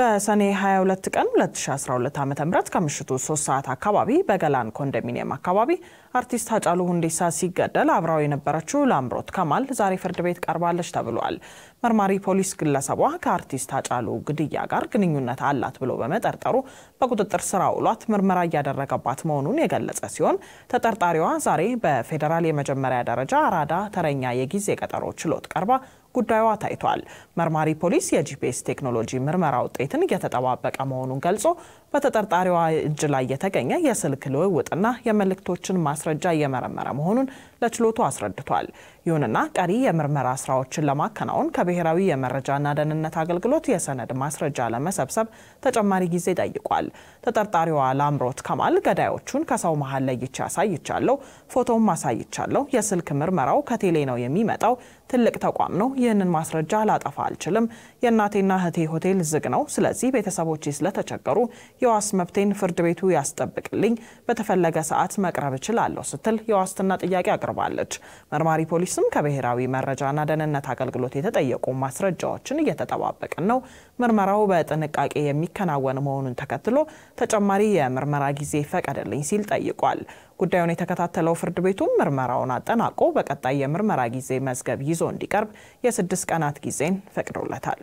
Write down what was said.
በሰኔ 22 ቀን 2012 ዓ ም ከምሽቱ 3 ሰዓት አካባቢ በገላን ኮንዶሚኒየም አካባቢ አርቲስት አጫሉ ሁንዴሳ ሲገደል አብራው የነበረችው ላምሮት ከማል ዛሬ ፍርድ ቤት ቀርባለች ተብሏል። መርማሪ ፖሊስ ግለሰቧ ከአርቲስት አጫሉ ግድያ ጋር ግንኙነት አላት ብሎ በመጠርጠሩ በቁጥጥር ስር አውሏት ምርመራ እያደረገባት መሆኑን የገለጸ ሲሆን ተጠርጣሪዋ ዛሬ በፌዴራል የመጀመሪያ ደረጃ አራዳ ተረኛ የጊዜ ቀጠሮ ችሎት ቀርባ ጉዳዩዋ ታይቷል። መርማሪ ፖሊስ የጂፒኤስ ቴክኖሎጂ ምርመራ ውጤት ውጤትን እየተጠባበቀ መሆኑን ገልጾ በተጠርጣሪዋ እጅ ላይ የተገኘ የስልክ ልውውጥና የመልእክቶችን ማስረጃ እየመረመረ መሆኑን ለችሎቱ አስረድቷል። ይሁንና ቀሪ የምርመራ ስራዎችን ለማከናወን ከብሔራዊ የመረጃና ደህንነት አገልግሎት የሰነድ ማስረጃ ለመሰብሰብ ተጨማሪ ጊዜ ጠይቋል። ተጠርጣሪዋ ላምሮት ከማል ገዳዮቹን ከሰው መሀል ለይቼ አሳይቻለሁ፣ ፎቶም አሳይቻለሁ፣ የስልክ ምርመራው ከቴሌ ነው የሚመጣው፣ ትልቅ ተቋም ነው፣ ይህንን ማስረጃ ላጠፋ አልችልም፣ የእናቴና እህቴ ሆቴል ዝግ ነው፣ ስለዚህ ቤተሰቦቼ ስለተቸገሩ የዋስ መብቴን ፍርድ ቤቱ ያስጠብቅልኝ፣ በተፈለገ ሰዓት መቅረብ እችላለሁ ስትል የዋስትና ጥያቄ አቅርቧል። አቅርባለች። መርማሪ ፖሊስም ከብሔራዊ መረጃና ደህንነት አገልግሎት የተጠየቁ ማስረጃዎችን እየተጠባበቅን ነው። ምርመራው በጥንቃቄ የሚከናወን መሆኑን ተከትሎ ተጨማሪ የምርመራ ጊዜ ፈቀደልኝ ሲል ጠይቋል። ጉዳዩን የተከታተለው ፍርድ ቤቱም ምርመራውን አጠናቆ በቀጣይ የምርመራ ጊዜ መዝገብ ይዞ እንዲቀርብ የስድስት ቀናት ጊዜን ፈቅዶለታል።